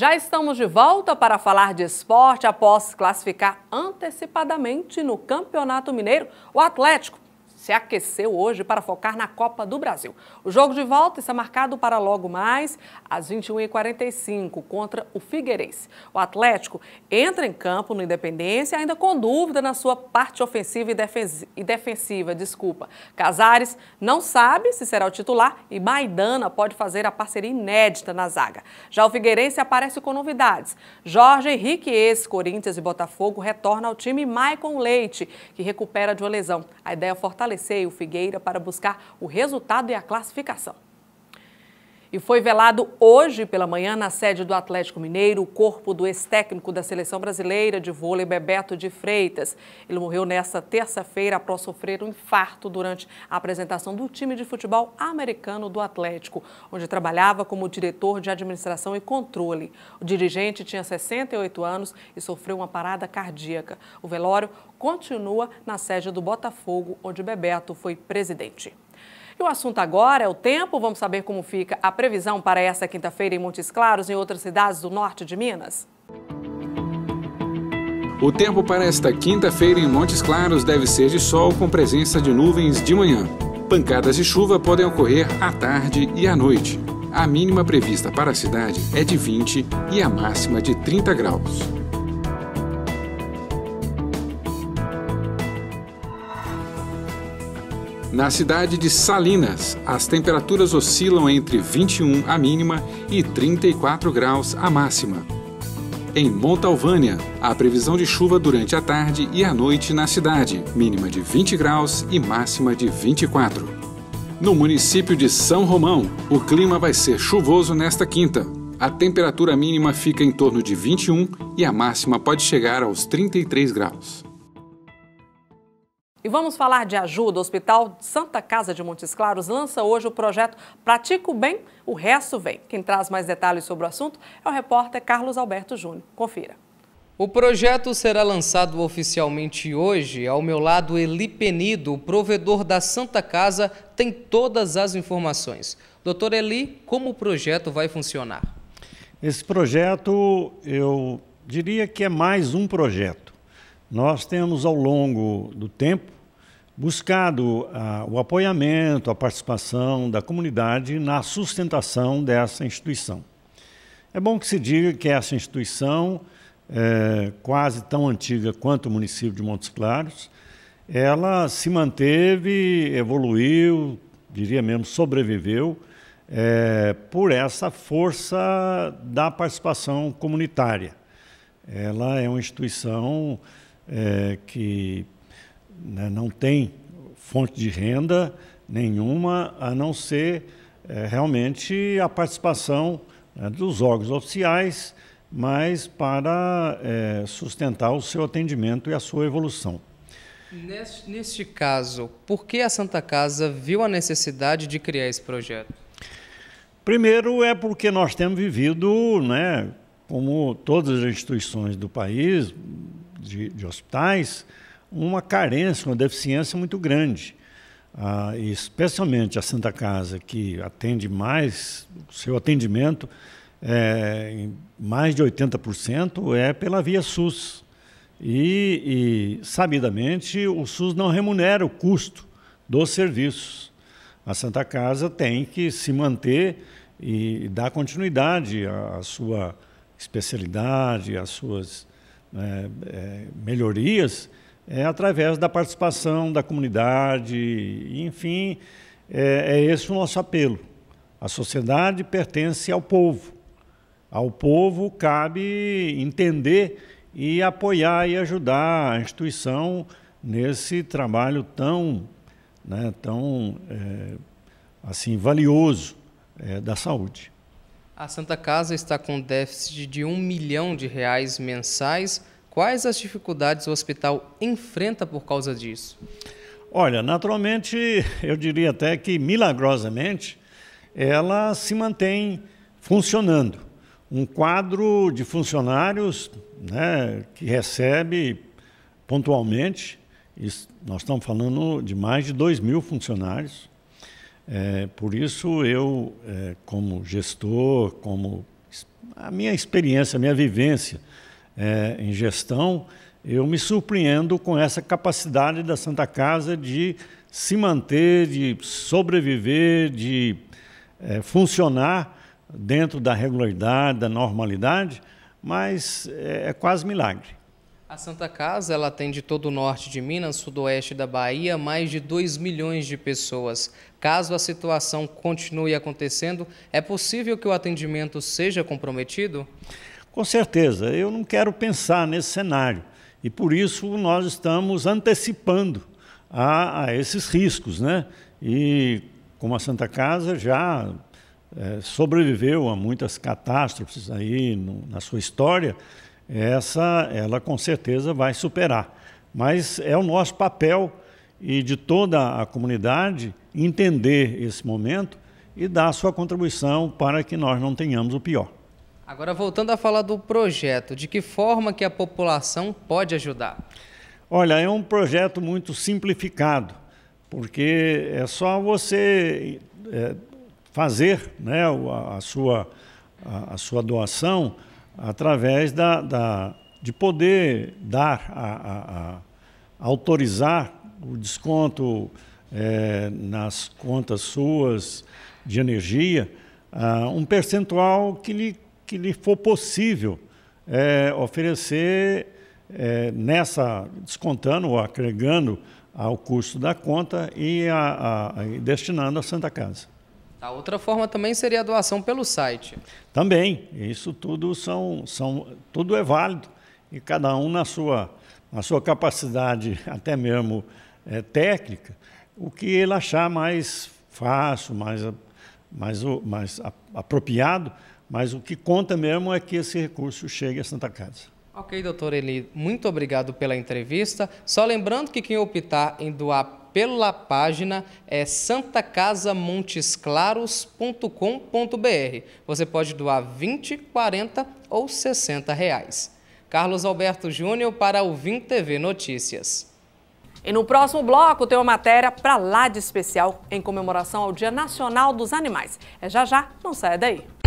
Já estamos de volta para falar de esporte após classificar antecipadamente no Campeonato Mineiro o Atlético se aqueceu hoje para focar na Copa do Brasil. O jogo de volta está marcado para logo mais, às 21h45, contra o Figueirense. O Atlético entra em campo no Independência, ainda com dúvida na sua parte ofensiva e, defensiva, e defensiva desculpa. Casares não sabe se será o titular e Maidana pode fazer a parceria inédita na zaga. Já o Figueirense aparece com novidades. Jorge Henrique, ex-Corinthians e Botafogo, retorna ao time Maicon Leite, que recupera de uma lesão. A ideia é fortalecer e o Figueira para buscar o resultado e a classificação e foi velado hoje pela manhã na sede do Atlético Mineiro o corpo do ex-técnico da seleção brasileira de vôlei Bebeto de Freitas. Ele morreu nesta terça-feira após sofrer um infarto durante a apresentação do time de futebol americano do Atlético, onde trabalhava como diretor de administração e controle. O dirigente tinha 68 anos e sofreu uma parada cardíaca. O velório continua na sede do Botafogo, onde Bebeto foi presidente. E o assunto agora é o tempo. Vamos saber como fica a previsão para esta quinta-feira em Montes Claros e em outras cidades do norte de Minas. O tempo para esta quinta-feira em Montes Claros deve ser de sol com presença de nuvens de manhã. Pancadas de chuva podem ocorrer à tarde e à noite. A mínima prevista para a cidade é de 20 e a máxima de 30 graus. Na cidade de Salinas, as temperaturas oscilam entre 21 a mínima e 34 graus a máxima. Em Montalvânia, há previsão de chuva durante a tarde e a noite na cidade, mínima de 20 graus e máxima de 24. No município de São Romão, o clima vai ser chuvoso nesta quinta. A temperatura mínima fica em torno de 21 e a máxima pode chegar aos 33 graus. E vamos falar de ajuda. O Hospital Santa Casa de Montes Claros lança hoje o projeto Pratico Bem, o Resto Vem. Quem traz mais detalhes sobre o assunto é o repórter Carlos Alberto Júnior. Confira. O projeto será lançado oficialmente hoje. Ao meu lado, Eli Penido, provedor da Santa Casa, tem todas as informações. Doutor Eli, como o projeto vai funcionar? Esse projeto, eu diria que é mais um projeto nós temos ao longo do tempo buscado ah, o apoiamento, a participação da comunidade na sustentação dessa instituição. É bom que se diga que essa instituição, é, quase tão antiga quanto o município de Montes Claros, ela se manteve, evoluiu, diria mesmo, sobreviveu é, por essa força da participação comunitária. Ela é uma instituição é, que né, não tem fonte de renda nenhuma, a não ser é, realmente a participação né, dos órgãos oficiais, mas para é, sustentar o seu atendimento e a sua evolução. Neste, neste caso, por que a Santa Casa viu a necessidade de criar esse projeto? Primeiro é porque nós temos vivido, né, como todas as instituições do país, de, de hospitais uma carência, uma deficiência muito grande. Ah, especialmente a Santa Casa, que atende mais, seu atendimento, é, mais de 80% é pela via SUS. E, e, sabidamente, o SUS não remunera o custo dos serviços. A Santa Casa tem que se manter e dar continuidade à sua especialidade, às suas né, é, melhorias é através da participação da comunidade, enfim, é, é esse o nosso apelo. A sociedade pertence ao povo. Ao povo cabe entender e apoiar e ajudar a instituição nesse trabalho tão, né, tão é, assim valioso é, da saúde. A Santa Casa está com déficit de um milhão de reais mensais. Quais as dificuldades o hospital enfrenta por causa disso? Olha, naturalmente, eu diria até que milagrosamente, ela se mantém funcionando. Um quadro de funcionários né, que recebe pontualmente, nós estamos falando de mais de 2 mil funcionários, é, por isso eu, é, como gestor, como a minha experiência, a minha vivência é, em gestão, eu me surpreendo com essa capacidade da Santa Casa de se manter, de sobreviver, de é, funcionar dentro da regularidade, da normalidade, mas é, é quase milagre. A Santa Casa ela atende todo o norte de Minas, sudoeste da Bahia, mais de 2 milhões de pessoas. Caso a situação continue acontecendo, é possível que o atendimento seja comprometido? Com certeza, eu não quero pensar nesse cenário e por isso nós estamos antecipando a, a esses riscos, né? E como a Santa Casa já é, sobreviveu a muitas catástrofes aí no, na sua história, essa ela com certeza vai superar. Mas é o nosso papel e de toda a comunidade entender esse momento e dar a sua contribuição para que nós não tenhamos o pior. Agora, voltando a falar do projeto, de que forma que a população pode ajudar? Olha, é um projeto muito simplificado, porque é só você é, fazer né, a, a, sua, a, a sua doação através da, da de poder dar, a, a, a autorizar o desconto é, nas contas suas de energia, a, ah, um percentual que lhe, que lhe for possível é, oferecer é, nessa, descontando ou agregando ao custo da conta e, a, a, e destinando à Santa Casa. A outra forma também seria a doação pelo site. Também, isso tudo são, são tudo é válido e cada um na sua, na sua capacidade, até mesmo é, técnica, o que ele achar mais fácil, mais, mais, mais apropriado, mas o que conta mesmo é que esse recurso chegue à Santa Casa. Ok, doutor Eli, muito obrigado pela entrevista. Só lembrando que quem optar em doar pela página é santacasamontesclaros.com.br. Você pode doar 20, 40 ou 60 reais. Carlos Alberto Júnior para o Vim TV Notícias. E no próximo bloco tem uma matéria para lá de especial em comemoração ao Dia Nacional dos Animais. É já já, não saia daí.